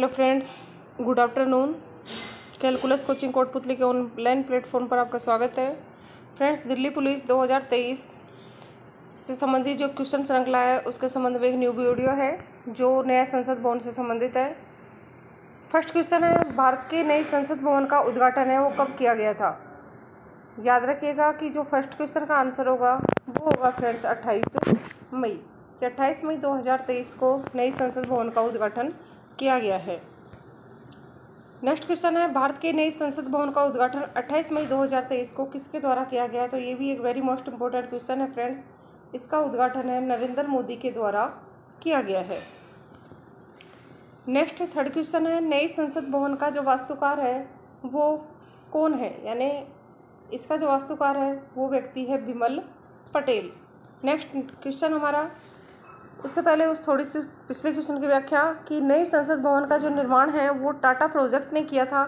hello friends good afternoon calculus coaching Kotputli के online platform पर आपका स्वागत है फ्रेंड्स दिल्ली पुलिस 2023 से संबंधित जो क्वेश्चन श्रृंखला है उसके संबंध में एक न्यू वीडियो है जो नया संसद भवन से संबंधित है फर्स्ट क्वेश्चन है भारत के नई संसद भवन का उद्घाटन है वो कब किया गया था याद रखिएगा कि जो फर्स्ट क्वेश्चन का आंसर होगा वो होगा फ्रेंड्स अट्ठाईस मई अट्ठाईस मई 2023 को नई संसद भवन का उद्घाटन किया गया है नेक्स्ट क्वेश्चन है भारत के नए संसद भवन का उद्घाटन 28 मई 2023 को किसके द्वारा किया गया है तो ये भी एक वेरी मोस्ट इंपॉर्टेंट क्वेश्चन है फ्रेंड्स इसका उद्घाटन है नरेंद्र मोदी के द्वारा किया गया है नेक्स्ट थर्ड क्वेश्चन है नई संसद भवन का जो वास्तुकार है वो कौन है यानी इसका जो वास्तुकार है वो व्यक्ति है विमल पटेल नेक्स्ट क्वेश्चन हमारा उससे पहले उस थोड़ी सी पिछले क्वेश्चन की व्याख्या कि नई संसद भवन का जो निर्माण है वो टाटा प्रोजेक्ट ने किया था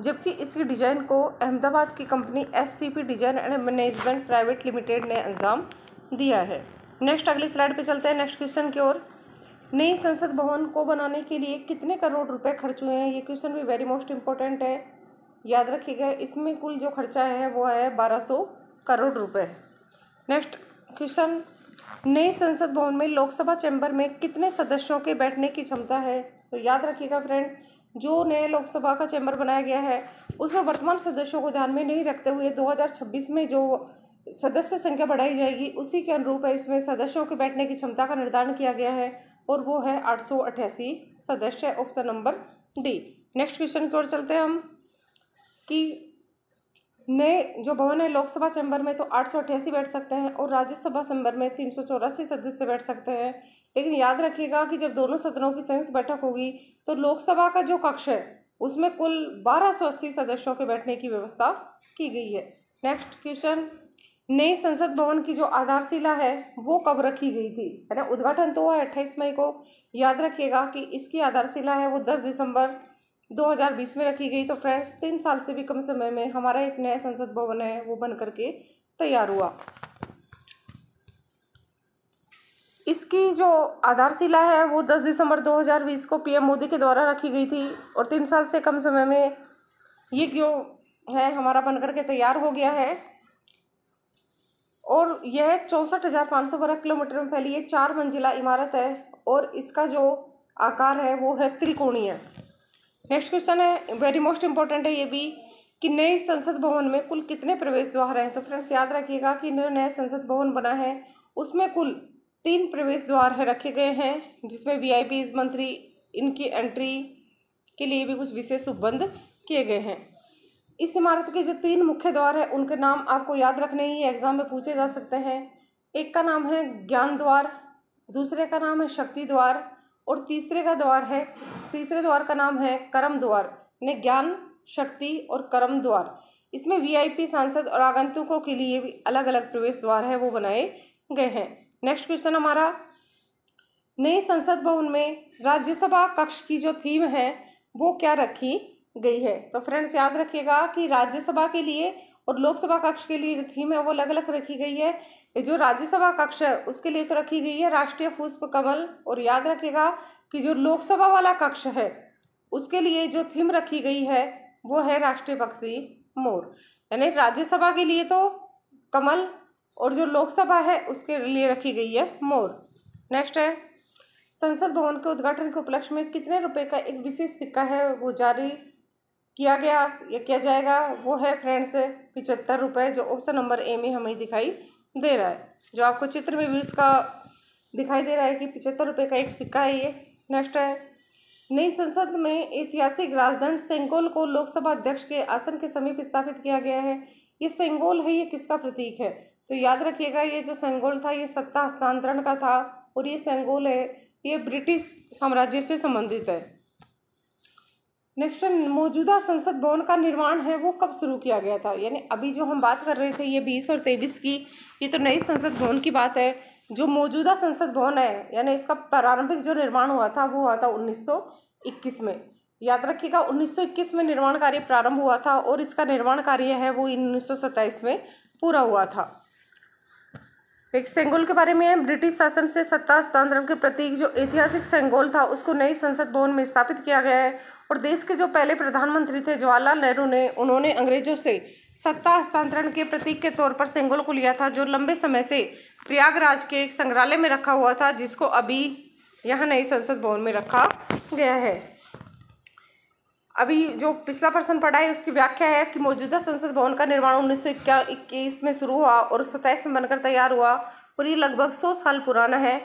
जबकि इसकी डिज़ाइन को अहमदाबाद की company S C P design and management private limited ने अंजाम दिया है नेक्स्ट अगली स्लाइड पे चलते हैं नेक्स्ट क्वेश्चन की ओर नई संसद भवन को बनाने के लिए कितने करोड़ रुपए खर्च हुए हैं ये क्वेश्चन भी वेरी मोस्ट इम्पोर्टेंट है याद रखिएगा इसमें कुल जो खर्चा है वो है बारह सौ करोड़ रुपए नेक्स्ट क्वेश्चन नए संसद भवन में लोकसभा चैम्बर में कितने सदस्यों के बैठने की क्षमता है तो याद रखिएगा फ्रेंड्स जो नए लोकसभा का चैम्बर बनाया गया है उसमें वर्तमान सदस्यों को ध्यान में नहीं रखते हुए 2026 में जो सदस्य संख्या बढ़ाई जाएगी उसी के अनुरूप है इसमें सदस्यों के बैठने की क्षमता का निर्धारण किया गया है और वो है आठ सदस्य option number D next question की ओर चलते हैं हम कि नए जो भवन है लोकसभा चैम्बर में तो आठ सौ बैठ सकते हैं और राज्यसभा चैम्बर में तीन सौ चौरासी सदस्य बैठ सकते हैं लेकिन याद रखिएगा कि जब दोनों सदनों की संयुक्त बैठक होगी तो लोकसभा का जो कक्ष है उसमें कुल बारह सौ अस्सी सदस्यों के बैठने की व्यवस्था की गई है नेक्स्ट क्वेश्चन नई संसद भवन की जो आधारशिला है वो कब रखी गई थी है ना उद्घाटन तो हुआ है अट्ठाईस मई को याद रखिएगा कि इसकी आधारशिला है वो दस दिसंबर 2020 में रखी गई तो फ्रेंड्स तीन साल से भी कम समय में हमारा इस नया संसद भवन है वो बन करके तैयार हुआ इसकी जो आधारशिला है वो 10 दिसंबर 2020 को पीएम मोदी के द्वारा रखी गई थी और तीन साल से कम समय में ये क्यों है हमारा बन करके तैयार हो गया है और यह चौंसठ हज़ार पाँच सौ वर्ग किलोमीटर में फैली ये चार मंजिला इमारत है और इसका जो आकार है वो है त्रिकोणीय नेक्स्ट क्वेश्चन है वेरी मोस्ट इंपॉर्टेंट है ये भी कि नए संसद भवन में कुल कितने प्रवेश द्वार हैं तो फ्रेंड्स याद रखिएगा कि जो नया संसद भवन बना है उसमें कुल तीन प्रवेश द्वार है रखे गए हैं जिसमें वी आई मंत्री इनकी एंट्री के लिए भी कुछ विशेष उपबंध किए गए हैं इस इमारत के जो तीन मुख्य द्वार हैं उनके नाम आपको याद रखने ही एग्ज़ाम में पूछे जा सकते हैं एक का नाम है ज्ञान द्वार दूसरे का नाम है शक्ति द्वार और तीसरे का द्वार है तीसरे द्वार का नाम है कर्म द्वार यानी ज्ञान शक्ति और कर्म द्वार इसमें वीआईपी सांसद और आगंतुकों के लिए भी अलग अलग प्रवेश द्वार है वो बनाए गए हैं नेक्स्ट क्वेश्चन हमारा नई संसद भवन में राज्यसभा कक्ष की जो थीम है वो क्या रखी गई है तो फ्रेंड्स याद रखिएगा कि राज्यसभा के लिए और लोकसभा कक्ष के लिए जो थीम है वो अलग अलग रखी गई है जो राज्यसभा कक्ष है उसके लिए तो रखी गई है राष्ट्रीय पुष्प कमल और याद रखेगा कि जो लोकसभा वाला कक्ष है उसके लिए जो थीम रखी गई है वो है राष्ट्रीय पक्षी मोर यानी राज्यसभा के लिए तो कमल और जो लोकसभा है उसके लिए रखी गई है मोर नेक्स्ट है संसद भवन के उद्घाटन के उपलक्ष्य में कितने रुपए का एक विशेष सिक्का है वो जारी किया गया या किया जाएगा वो है फ्रेंड्स पिचहत्तर रुपये जो ऑप्शन नंबर ए में हमें दिखाई दे रहा है जो आपको चित्र में भी इसका दिखाई दे रहा है कि पिचहत्तर रुपये का एक सिक्का है ये नेक्स्ट है नई संसद में ऐतिहासिक राजदंड सेंगोल को लोकसभा अध्यक्ष के आसन के समीप स्थापित किया गया है ये सेंगोल है ये किसका प्रतीक है तो याद रखिएगा ये जो सेंगोल था ये सत्ता हस्तांतरण का था और ये सेंगोल है ये ब्रिटिश साम्राज्य से संबंधित है नेक्स्ट मौजूदा संसद भवन का निर्माण है वो कब शुरू किया गया था यानी अभी जो हम बात कर रहे थे ये बीस और तेईस की ये तो नई संसद भवन की बात है जो मौजूदा संसद भवन है यानी इसका प्रारंभिक जो निर्माण हुआ था वो हुआ था 1921 में याद रखिएगा 1921 में निर्माण कार्य प्रारंभ हुआ था और इसका निर्माण कार्य है वो उन्नीस में पूरा हुआ था एक सेंगोल के बारे में है ब्रिटिश शासन से सत्ता हस्तांतरण के प्रतीक जो ऐतिहासिक सेंगोल था उसको नई संसद भवन में स्थापित किया गया है और देश के जो पहले प्रधानमंत्री थे जवाहरलाल नेहरू ने उन्होंने अंग्रेजों से सत्ता हस्तांतरण के प्रतीक के तौर पर सेंगोल को लिया था जो लंबे समय से प्रयागराज के एक संग्रहालय में रखा हुआ था जिसको अभी यहाँ नई संसद भवन में रखा गया है अभी जो पिछला प्रश्न पढ़ा है उसकी व्याख्या है कि मौजूदा संसद भवन का निर्माण उन्नीस सौ इक्कीस में शुरू हुआ और सत्ताईस में बनकर तैयार हुआ और ये लगभग सौ साल पुराना है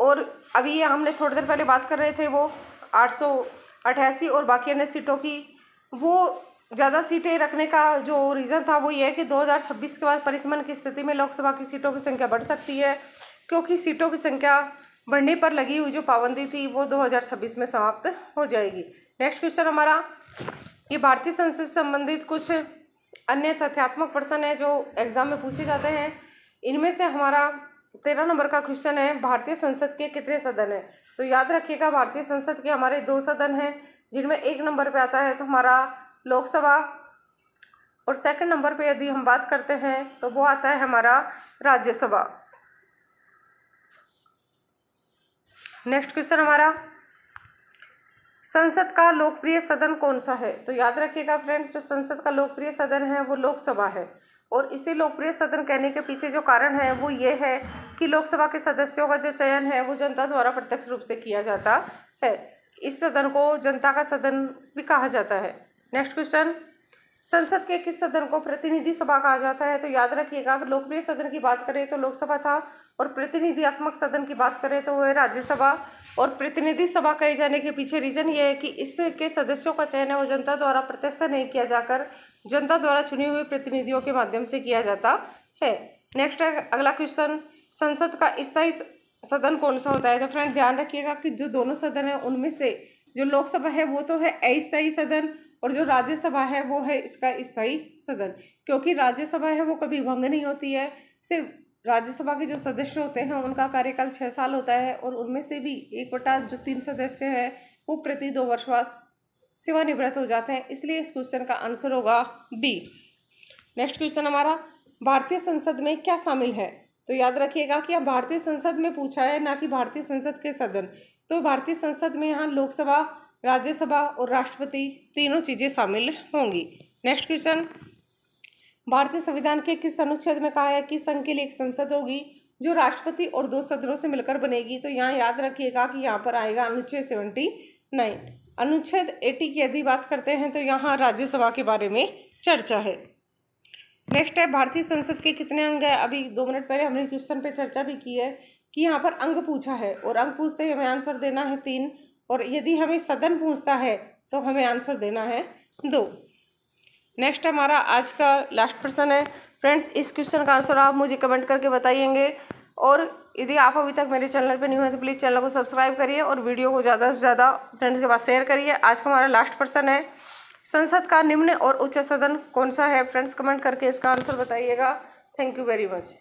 और अभी हमने थोड़ी देर पहले बात कर रहे थे वो आठ सौ अट्ठासी और बाकी अन्य सीटों की वो ज़्यादा सीटें रखने का जो रीज़न था वो ये है कि 2026 के बाद परिसमन की स्थिति में लोकसभा की सीटों की संख्या बढ़ सकती है क्योंकि सीटों की संख्या बढ़ने पर लगी हुई जो पाबंदी थी वो 2026 में समाप्त हो जाएगी नेक्स्ट क्वेश्चन हमारा ये भारतीय संसद से संबंधित कुछ अन्य तथ्यात्मक प्रश्न है जो एग्जाम में पूछे जाते हैं इनमें से हमारा तेरह नंबर का क्वेश्चन है भारतीय संसद के कितने सदन हैं तो याद रखिएगा भारतीय संसद के हमारे दो सदन हैं जिनमें एक नंबर पे आता है तो हमारा लोकसभा और सेकंड नंबर पे यदि हम बात करते हैं तो वो आता है हमारा राज्यसभा नेक्स्ट क्वेश्चन हमारा संसद का लोकप्रिय सदन कौन सा है तो याद रखिएगा फ्रेंड जो संसद का लोकप्रिय सदन है वो लोकसभा है और इसे लोकप्रिय सदन कहने के पीछे जो कारण है वो ये है कि लोकसभा के सदस्यों का जो चयन है वो जनता द्वारा प्रत्यक्ष रूप से किया जाता है इस सदन को जनता का सदन भी कहा जाता है नेक्स्ट क्वेश्चन संसद के किस सदन को प्रतिनिधि सभा कहा जाता है तो याद रखिएगा अगर लोकप्रिय सदन की बात करें तो लोकसभा था और प्रतिनिधियात्मक सदन की बात करें तो वह राज्यसभा और प्रतिनिधि सभा कहे जाने के पीछे रीज़न ये है कि इसके सदस्यों का चयन है वो जनता द्वारा प्रत्यक्षता नहीं किया जाकर जनता द्वारा चुने हुए प्रतिनिधियों के माध्यम से किया जाता है नेक्स्ट है अगला क्वेश्चन संसद का स्थायी सदन कौन सा होता है तो फ्रेंड ध्यान रखिएगा कि जो दोनों सदन है उनमें से जो लोकसभा है वो तो है अस्थायी सदन और जो राज्यसभा है वो है इसका स्थायी सदन क्योंकि राज्यसभा है वो कभी भंग नहीं होती है सिर्फ राज्यसभा के जो सदस्य होते हैं उनका कार्यकाल छः साल होता है और उनमें से भी एक बटा जो तीन सदस्य हैं वो प्रति दो वर्ष सेवानिवृत्त हो जाते हैं इसलिए इस क्वेश्चन का आंसर होगा बी नेक्स्ट क्वेश्चन हमारा भारतीय संसद में क्या शामिल है तो याद रखिएगा कि अब भारतीय संसद में पूछा है ना कि भारतीय संसद के सदन तो भारतीय संसद में यहाँ लोकसभा राज्यसभा और राष्ट्रपति तीनों चीज़ें शामिल होंगी नेक्स्ट क्वेश्चन भारतीय संविधान के किस अनुच्छेद में कहा है कि संघ के लिए एक संसद होगी जो राष्ट्रपति और दो सदनों से मिलकर बनेगी तो यहाँ याद रखिएगा कि यहाँ पर आएगा अनुच्छेद सेवेंटी नाइन अनुच्छेद एटी की यदि बात करते हैं तो यहाँ राज्यसभा के बारे में चर्चा है नेक्स्ट है भारतीय संसद के कितने अंग है अभी दो मिनट पहले हमने क्वेश्चन पर चर्चा भी की है कि यहाँ पर अंग पूछा है और अंग पूछते ही हमें आंसर देना है तीन और यदि हमें सदन पूछता है तो हमें आंसर देना है दो नेक्स्ट हमारा आज का लास्ट प्रश्न है फ्रेंड्स इस क्वेश्चन का आंसर आप मुझे कमेंट करके बताइएंगे और यदि आप अभी तक मेरे चैनल पर न्यू हैं तो प्लीज़ चैनल को सब्सक्राइब करिए और वीडियो को ज़्यादा से ज़्यादा फ्रेंड्स के पास शेयर करिए आज का हमारा लास्ट प्रश्न है संसद का निम्न और उच्च सदन कौन सा है फ्रेंड्स कमेंट करके इसका आंसर बताइएगा थैंक यू वेरी मच